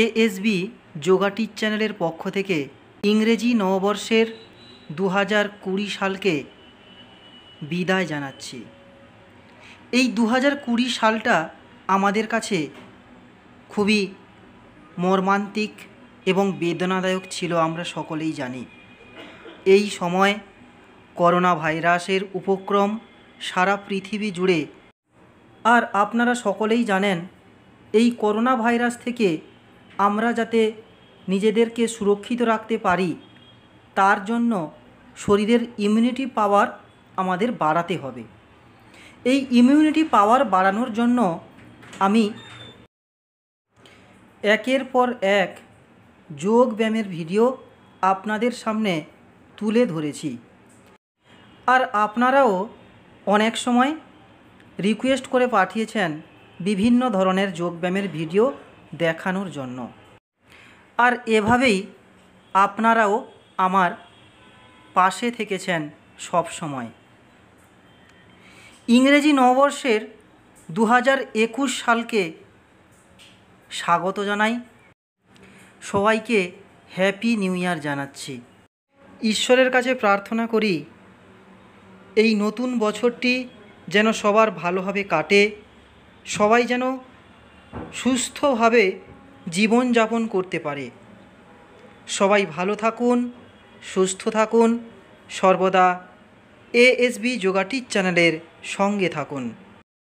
ASB যোগাটির চ্যানেলের পক্ষ থেকে ইংরেজি নববর্ষের দু হাজার কুড়ি সালকে বিদায় জানাচ্ছি এই দু হাজার কুড়ি সালটা আমাদের কাছে খুবই মর্মান্তিক এবং বেদনাদায়ক ছিল আমরা সকলেই জানি এই সময় করোনা ভাইরাসের উপক্রম সারা পৃথিবী জুড়ে আর আপনারা সকলেই জানেন এই করোনা ভাইরাস থেকে আমরা যাতে নিজেদেরকে সুরক্ষিত রাখতে পারি তার জন্য শরীরের ইমিউনিটি পাওয়ার আমাদের বাড়াতে হবে এই ইমিউনিটি পাওয়ার বাড়ানোর জন্য আমি একের পর এক যোগ ব্যায়ামের ভিডিও আপনাদের সামনে তুলে ধরেছি আর আপনারাও অনেক সময় রিকোয়েস্ট করে পাঠিয়েছেন বিভিন্ন ধরনের যোগব্যায়ামের ভিডিও দেখানোর জন্য আর এভাবেই আপনারাও আমার পাশে থেকেছেন সব সময় ইংরেজি নববর্ষের দু একুশ সালকে স্বাগত জানাই সবাইকে হ্যাপি নিউ ইয়ার জানাচ্ছি ঈশ্বরের কাছে প্রার্থনা করি এই নতুন বছরটি যেন সবার ভালোভাবে কাটে সবাই যেন সুস্থভাবে জীবনযাপন করতে পারে সবাই ভালো থাকুন সুস্থ থাকুন সর্বদা এএসবি যোগা চ্যানেলের সঙ্গে থাকুন